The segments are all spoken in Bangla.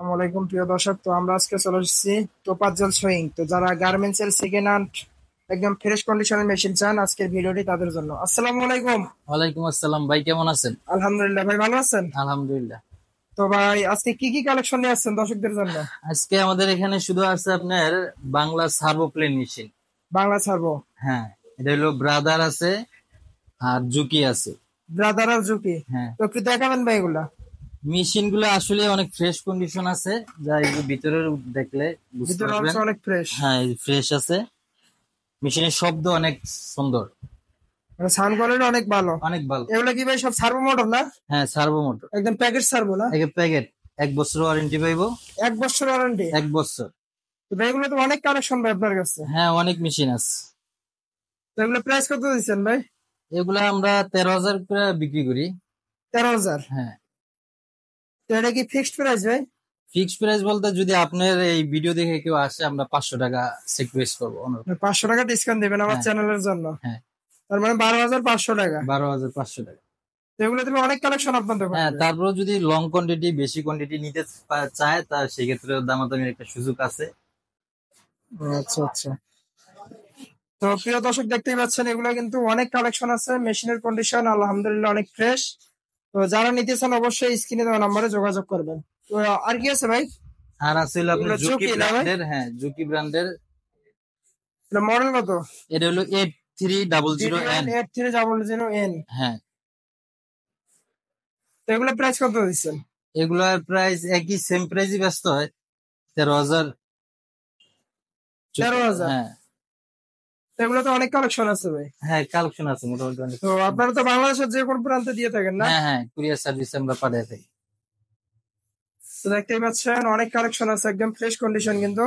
আসসালামাইকুম প্রিয় দর্শক তো আমরা আজকে চলে এসেছি সুইং তো যারা গার্মেন্টস এর সেকেন্ড হ্যান্ড একদম ফ্রেশ কন্ডিশনের মেশিন চান আজকের ভিডিওটি তাদের জন্য আসসালামু আলাইকুম ওয়ালাইকুম আসসালাম ভাই কেমন আছেন আলহামদুলিল্লাহ ভাই ভালো আছেন আলহামদুলিল্লাহ তো ভাই আজকে কি কি কালেকশন নিয়ে আসছেন দর্শকদের জন্য আজকে আমাদের এখানে শুধু আছে আপনার Bangla servo plain machine Bangla servo হ্যাঁ এটা হলো ব্রাদার আছে আর জুকি আছে ব্রাদার আর জুকি হ্যাঁ তো কি দেখাবেন ভাই এগুলা মেশিন গুলো আসলে অনেক ফ্রেশ কন্ডিশন আছে যা ভিতরের দেখলে ভিতরে পারবেন অনেক ফ্রেশ হ্যাঁ ফ্রেশ আছে মেশিনের শব্দ অনেক সুন্দর সাউন্ড মানে কোয়ালিটি অনেক ভালো অনেক ভালো এগুলো কি ভাই সব সার্ভো মোটর না হ্যাঁ সার্ভো মোটর একদম প্যাকেট সার্ভো না একদম প্যাকেট এক বছর ওয়ারেন্টি পাইবো এক বছর ওয়ারেন্টি এক বছর তো এগুলো তো অনেক কালেকশন ভাই আপনার কাছে হ্যাঁ অনেক মেশিন আছে তো এগুলো প্রাইস কত দিচ্ছেন ভাই এগুলো আমরা তেরো হাজার করে বিক্রি করি তেরো হাজার হ্যাঁ তো এটা কি ফিক্সড প্রাইস ভাই ফিক্সড প্রাইস বলতে যদি আপনার এই ভিডিও দেখে কেউ আসে আমরা পাঁচশো টাকা সেক্রেস করবো মানে পাঁচশো টাকা ডিসকাউন্ট দিবেন আমার চ্যানেলের জন্য হ্যাঁ তার মানে বারো হাজার পাঁচশো টাকা বারো হাজার পাঁচশো টাকা এগুলো তুমি অনেক কালেকশন আপনার দোকানে হ্যাঁ তারপরে যদি লং কোয়ান্টিটি বেশি কোয়ান্টিটি নিতে চায় তা সেক্ষেত্রে দামাদামির একটা সুযোগ আছে আচ্ছা আচ্ছা তো প্রিয় দর্শক দেখতেই পাচ্ছেন এগুলো কিন্তু অনেক কালেকশন আছে মেশিনের কন্ডিশন আলহামদুলিল্লাহ অনেক ফ্রেশ তো যারা নিতে চান অবশ্যই স্ক্রিনে দেওয়া নম্বরে যোগাযোগ করবেন তো আর কি আছে ভাই আর আছে আপনার জুকি ব্র্যান্ডের হ্যাঁ জুকি ব্র্যান্ডের এটা মডেল কত এটা হলো eight three double zero N eight three double zero N হ্যাঁ তো এগুলো প্রাইস কত দিচ্ছেন এগুলোর প্রাইস একই সেম প্রাইসই ব্যস্ত হয় তেরো হাজার তেরো হাজার হ্যাঁ এগুলো তো অনেক কালেকশন আছে ভাই হ্যাঁ কালেকশন আছে মোটামুটি অনেক তো আপনারা তো বাংলাদেশের যে কোন প্রান্তে দিয়ে থাকেন না হ্যাঁ হ্যাঁ কুরিয়ার সার্ভিস আমরা পাঠিয়ে থাকি তো দেখতেই পাচ্ছেন অনেক কালেকশন আছে একদম ফ্রেশ কন্ডিশন কিন্তু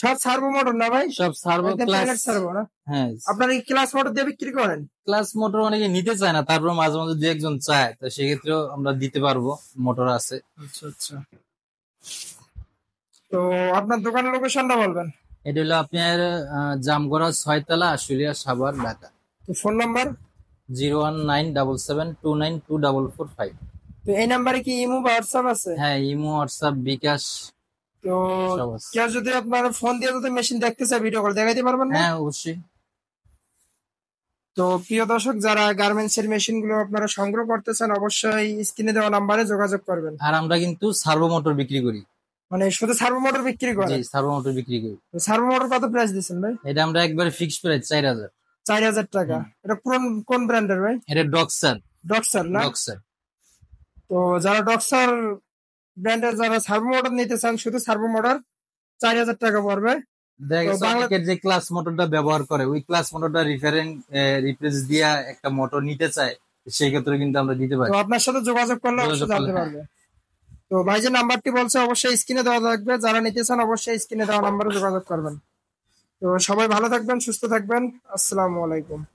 সব সার্ভো মোটর না ভাই সব সার্ভো ক্লাস সার্ভো না হ্যাঁ আপনারা এই ক্লাস মোটর দিয়ে বিক্রি করেন ক্লাস মোটর অনেকে নিতে চায় না তারপর মাঝে মাঝে দু একজন চায় তো সেক্ষেত্রেও আমরা দিতে পারবো মোটর আছে আচ্ছা আচ্ছা তো আপনার দোকানের লোকেশনটা বলবেন এটা হলো আপনার জামগড়া ছয়তলা আশুলিয়া সাভার ঢাকা তো phone number zero one nine double seven two nine two double four five তো এই নাম্বারে কি ইমো বা হোয়াটসঅ্যাপ আছে হ্যাঁ ইমো হোয়াটসঅ্যাপ বিকাশ তো কেউ যদি আপনার ফোন দিয়ে যদি মেশিন দেখতে চায় ভিডিও কল দেখাইতে পারবেন না হ্যাঁ অবশ্যই তো প্রিয় দর্শক যারা গার্মেন্টস এর মেশিন গুলো আপনারা সংগ্রহ করতে চান অবশ্যই স্ক্রিনে দেওয়া নাম্বারে যোগাযোগ করবেন আর আমরা কিন্তু সার্ভো মোটর বিক্রি করি মানে শুধু সার্ভো মোটর বিক্রি করে জি সার্ভো মোটর বিক্রি করি সার্ভো মোটর কত প্রাইস দিচ্ছেন ভাই এটা আমরা একবারে ফিক্স প্রাইস 4000 4000 টাকা এটা কোন কোন ব্র্যান্ডের ভাই এটা ডক্সার ডক্সার না ডক্সার তো যারা ডক্সার ব্র্যান্ডের যারা সার্ভো মোটর নিতে চান শুধু সার্ভো মোটর 4000 টাকা পড়বে বাংলাদেশের যে ক্লাস মোটরটা ব্যবহার করে ওই ক্লাস মোটরটা রিফারেন্ট রিপ্লেস দিয়া একটা মোটর নিতে চায় সেই ক্ষেত্রে কিন্তু আমরা দিতে পারি তো আপনার সাথে যোগাযোগ করলে জানতে পারবে তো ভাই যে নাম্বারটি বলছে অবশ্যই স্ক্রিনে দেওয়া থাকবে যারা নিতে চান অবশ্যই স্ক্রিনে দেওয়া নাম্বারে যোগাযোগ করবেন তো সবাই ভালো থাকবেন সুস্থ থাকবেন আসসালামু আলাইকুম